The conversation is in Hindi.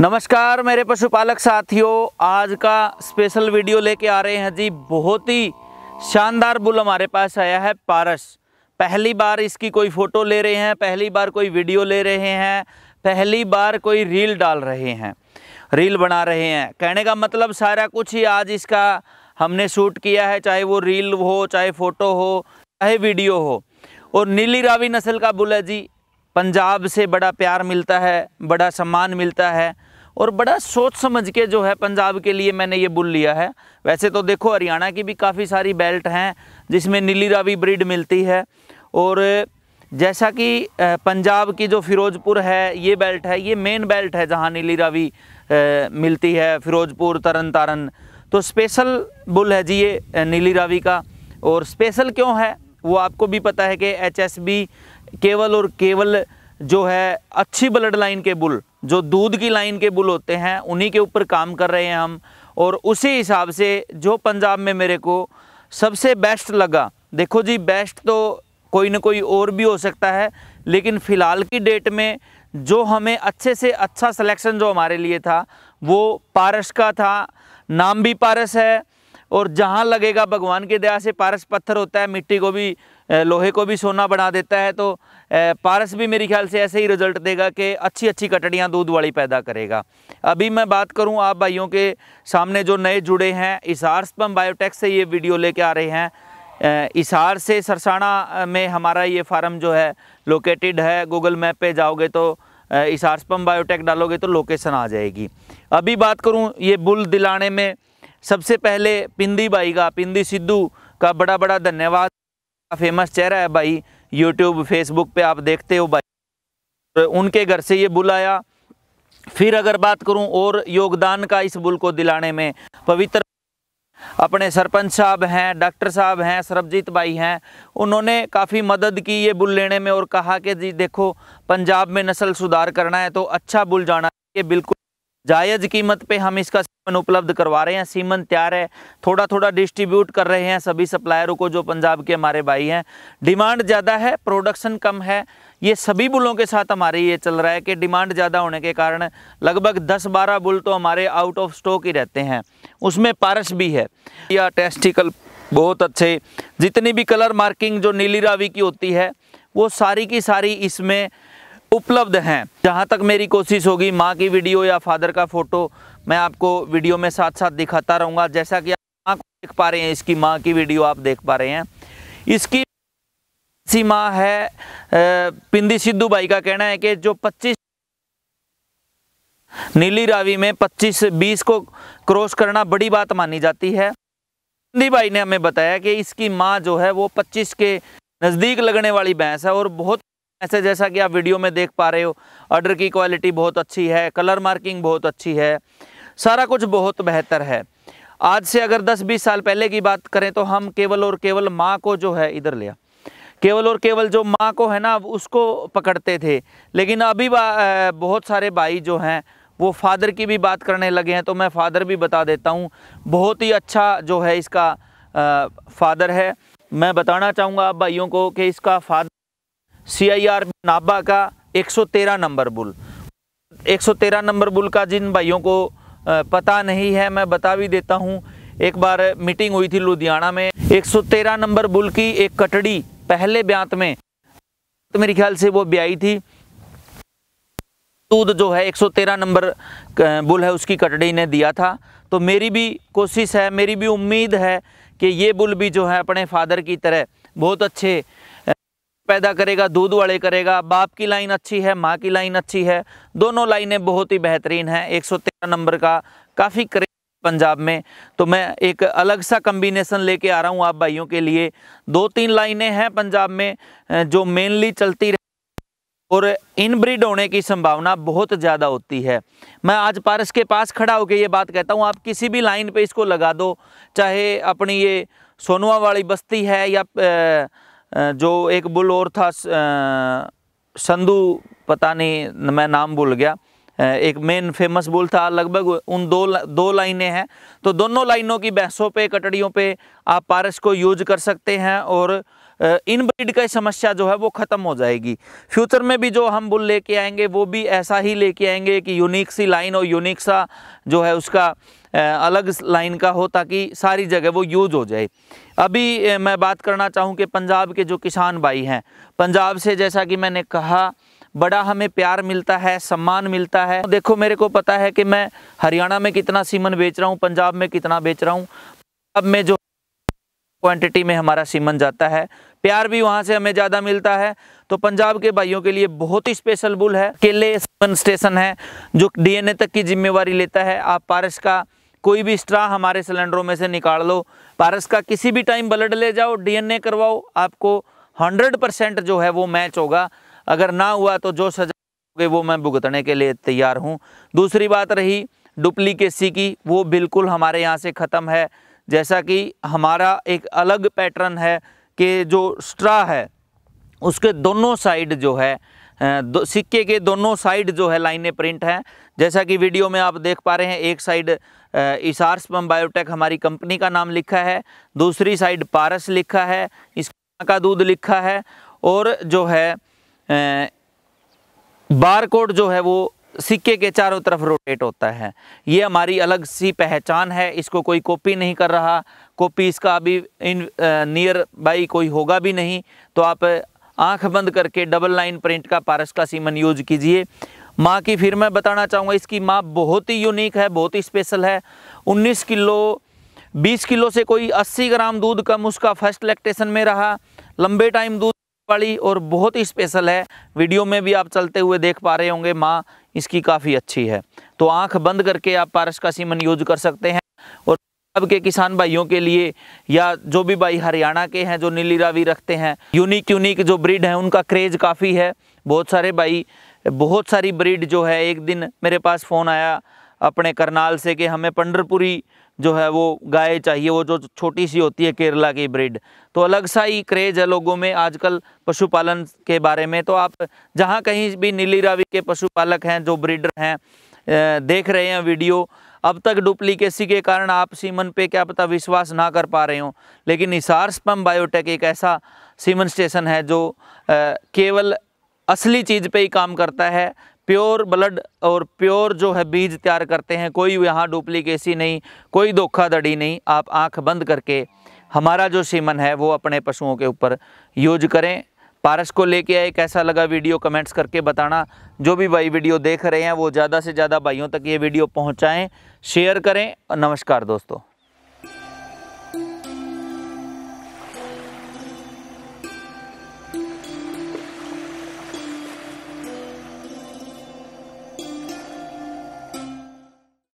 नमस्कार मेरे पशुपालक साथियों आज का स्पेशल वीडियो लेके आ रहे हैं जी बहुत ही शानदार बुल हमारे पास आया है पारस पहली बार इसकी कोई फ़ोटो ले रहे हैं पहली बार कोई वीडियो ले रहे हैं पहली बार कोई रील डाल रहे हैं रील बना रहे हैं कहने का मतलब सारा कुछ ही आज इसका हमने शूट किया है चाहे वो रील हो चाहे फ़ोटो हो चाहे वीडियो हो और नीली रावी नस्ल का बुल है जी पंजाब से बड़ा प्यार मिलता है बड़ा सम्मान मिलता है और बड़ा सोच समझ के जो है पंजाब के लिए मैंने ये बुल लिया है वैसे तो देखो हरियाणा की भी काफ़ी सारी बेल्ट हैं जिसमें नीली रावी ब्रीड मिलती है और जैसा कि पंजाब की जो फिरोजपुर है ये बेल्ट है ये मेन बेल्ट है जहाँ नीली रावी मिलती है फिरोजपुर तरन तारन तो स्पेशल बुल है जी ये नीली रावी का और स्पेशल क्यों है वो आपको भी पता है कि एच केवल और केवल जो है अच्छी ब्लड लाइन के बुल जो दूध की लाइन के बुल होते हैं उन्हीं के ऊपर काम कर रहे हैं हम और उसी हिसाब से जो पंजाब में मेरे को सबसे बेस्ट लगा देखो जी बेस्ट तो कोई ना कोई और भी हो सकता है लेकिन फ़िलहाल की डेट में जो हमें अच्छे से अच्छा सिलेक्शन जो हमारे लिए था वो पारस का था नाम भी पारस है और जहाँ लगेगा भगवान की दया से पारस पत्थर होता है मिट्टी को भी लोहे को भी सोना बना देता है तो पारस भी मेरे ख्याल से ऐसे ही रिजल्ट देगा कि अच्छी अच्छी कटड़ियाँ दूध वाली पैदा करेगा अभी मैं बात करूँ आप भाइयों के सामने जो नए जुड़े हैं इसार्स बायोटेक से ये वीडियो लेके आ रहे हैं इसार से सरसाना में हमारा ये फार्म जो है लोकेटेड है गूगल मैप पे जाओगे तो इसारसपम बायोटेक डालोगे तो लोकेशन आ जाएगी अभी बात करूँ ये बुल दिलाने में सबसे पहले पिंदी बाई का पिंदी सिद्धू का बड़ा बड़ा धन्यवाद फेमस चेहरा है भाई यूट्यूब फेसबुक पे आप देखते हो भाई तो उनके घर से ये बुलाया फिर अगर बात करूं और योगदान का इस बुल को दिलाने में पवित्र अपने सरपंच साहब हैं डॉक्टर साहब हैं सरबजीत भाई हैं उन्होंने काफ़ी मदद की ये बुल लेने में और कहा कि जी देखो पंजाब में नस्ल सुधार करना है तो अच्छा बुल जाना ये बिल्कुल जायज़ कीमत पे हम इसका सीमन उपलब्ध करवा रहे हैं सीमन तैयार है थोड़ा थोड़ा डिस्ट्रीब्यूट कर रहे हैं सभी सप्लायरों को जो पंजाब के हमारे भाई हैं डिमांड ज़्यादा है प्रोडक्शन कम है ये सभी बुलों के साथ हमारे ये चल रहा है कि डिमांड ज़्यादा होने के कारण लगभग 10-12 बुल तो हमारे आउट ऑफ स्टॉक ही रहते हैं उसमें पारस भी है या टेस्टिकल बहुत अच्छे जितनी भी कलर मार्किंग जो नीली रावी की होती है वो सारी की सारी इसमें उपलब्ध हैं जहाँ तक मेरी कोशिश होगी माँ की वीडियो या फादर का फ़ोटो मैं आपको वीडियो में साथ साथ दिखाता रहूँगा जैसा कि आप माँ को देख पा रहे हैं इसकी माँ की वीडियो आप देख पा रहे हैं इसकी सी माँ है पिंदी सिद्धू भाई का कहना है कि जो 25 नीली रावी में 25 बीस को क्रॉस करना बड़ी बात मानी जाती है पिंदी भाई ने हमें बताया कि इसकी माँ जो है वो 25 के नज़दीक लगने वाली भैंस है और बहुत ऐसे जैसा कि आप वीडियो में देख पा रहे हो ऑर्डर की क्वालिटी बहुत अच्छी है कलर मार्किंग बहुत अच्छी है सारा कुछ बहुत बेहतर है आज से अगर 10-20 साल पहले की बात करें तो हम केवल और केवल माँ को जो है इधर लिया केवल और केवल जो माँ को है ना उसको पकड़ते थे लेकिन अभी बहुत सारे भाई जो हैं वो फादर की भी बात करने लगे हैं तो मैं फादर भी बता देता हूँ बहुत ही अच्छा जो है इसका आ, फादर है मैं बताना चाहूँगा आप भाइयों को कि इसका father C I R Nabha का 113 नंबर बुल 113 नंबर बुल का जिन भाइयों को पता नहीं है मैं बता भी देता हूँ एक बार मीटिंग हुई थी लुधियाना में 113 नंबर बुल की एक कटड़ी पहले ब्यांत में तो मेरे ख्याल से वो ब्याई थी दूध जो है 113 नंबर बुल है उसकी कटड़ी ने दिया था तो मेरी भी कोशिश है मेरी भी उम्मीद है कि ये बुल भी जो है अपने फादर की तरह बहुत अच्छे पैदा करेगा दूध वाले करेगा बाप की लाइन अच्छी है माँ की लाइन अच्छी है दोनों लाइनें बहुत ही बेहतरीन हैं एक नंबर का काफ़ी पंजाब में तो मैं एक अलग सा कम्बिनेसन लेके आ रहा हूँ आप भाइयों के लिए दो तीन लाइनें हैं पंजाब में जो मेनली चलती और इनब्रिड होने की संभावना बहुत ज़्यादा होती है मैं आज पारस के पास खड़ा होकर ये बात कहता हूँ आप किसी भी लाइन पे इसको लगा दो चाहे अपनी ये सोनुआ वाली बस्ती है या जो एक बुल और था संधु पता नहीं मैं नाम भूल गया एक मेन फेमस बुल था लगभग उन दो दो लाइनें हैं तो दोनों लाइनों की बहसों पे कटड़ियों पे आप पारस को यूज कर सकते हैं और इन ब्रीड की समस्या जो है वो ख़त्म हो जाएगी फ्यूचर में भी जो हम बुल लेके आएंगे वो भी ऐसा ही लेके आएंगे कि यूनिक सी लाइन और यूनिक सा जो है उसका अलग लाइन का हो ताकि सारी जगह वो यूज हो जाए अभी मैं बात करना चाहूँ कि पंजाब के जो किसान भाई हैं पंजाब से जैसा कि मैंने कहा बड़ा हमें प्यार मिलता है सम्मान मिलता है देखो मेरे को पता है कि मैं हरियाणा में कितना सीमन बेच रहा हूँ पंजाब में कितना बेच रहा हूँ अब में जो क्वांटिटी में हमारा सीमन जाता है प्यार भी वहाँ से हमें ज़्यादा मिलता है तो पंजाब के भाइयों के लिए बहुत ही स्पेशल बुल है केले सीमन स्टेशन है जो डी तक की जिम्मेवारी लेता है आप पारस का कोई भी स्ट्रा हमारे सिलेंडरों में से निकाल लो पारस का किसी भी टाइम ब्लड ले जाओ डी करवाओ आपको हंड्रेड परसेंट जो है वो मैच होगा अगर ना हुआ तो जो सजा होगी वो मैं भुगतने के लिए तैयार हूँ दूसरी बात रही डुप्लीकेसी की वो बिल्कुल हमारे यहाँ से ख़त्म है जैसा कि हमारा एक अलग पैटर्न है कि जो स्ट्रा है उसके दोनों साइड जो है दो, सिक्के के दोनों साइड जो है लाइनें प्रिंट हैं जैसा कि वीडियो में आप देख पा रहे हैं एक साइड इसार बायोटेक हमारी कंपनी का नाम लिखा है दूसरी साइड पारस लिखा है इस का दूध लिखा है और जो है बार कोड जो है वो सिक्के के चारों तरफ रोटेट होता है ये हमारी अलग सी पहचान है इसको कोई कॉपी नहीं कर रहा कॉपी इसका अभी इन नियर बाई कोई होगा भी नहीं तो आप आंख बंद करके डबल लाइन प्रिंट का पारस का सीमन यूज कीजिए माँ की फिर मैं बताना चाहूँगा इसकी माँ बहुत ही यूनिक है बहुत ही स्पेशल है 19 किलो 20 किलो से कोई 80 ग्राम दूध कम उसका फर्स्ट लैक्टेशन में रहा लंबे टाइम दूध वाली और बहुत ही स्पेशल है वीडियो में भी आप चलते हुए देख पा रहे होंगे माँ इसकी काफ़ी अच्छी है तो आँख बंद करके आप पारस का सीमन यूज कर सकते हैं और अब के किसान भाइयों के लिए या जो भी भाई हरियाणा के हैं जो नीली रावी रखते हैं यूनिक यूनिक जो ब्रीड है उनका क्रेज काफ़ी है बहुत सारे भाई बहुत सारी ब्रीड जो है एक दिन मेरे पास फ़ोन आया अपने करनाल से कि हमें पंडरपुरी जो है वो गाय चाहिए वो जो छोटी सी होती है केरला की ब्रिड तो अलग सा ही क्रेज़ है लोगों में आजकल पशुपालन के बारे में तो आप जहाँ कहीं भी नीली रावी के पशुपालक हैं जो ब्रिडर हैं देख रहे हैं वीडियो अब तक डुप्लीकेसी के कारण आप सीमन पे क्या पता विश्वास ना कर पा रहे हो लेकिन हिसार स्पम बायोटेक एक ऐसा सीमन स्टेशन है जो केवल असली चीज़ पे ही काम करता है प्योर ब्लड और प्योर जो है बीज तैयार करते हैं कोई यहाँ डुप्लीकेसी नहीं कोई धोखाधड़ी नहीं आप आंख बंद करके हमारा जो सीमन है वो अपने पशुओं के ऊपर यूज करें पारस को लेके आए कैसा लगा वीडियो कमेंट्स करके बताना जो भी भाई वीडियो देख रहे हैं वो ज़्यादा से ज़्यादा भाइयों तक ये वीडियो पहुँचाएँ शेयर करें नमस्कार दोस्तों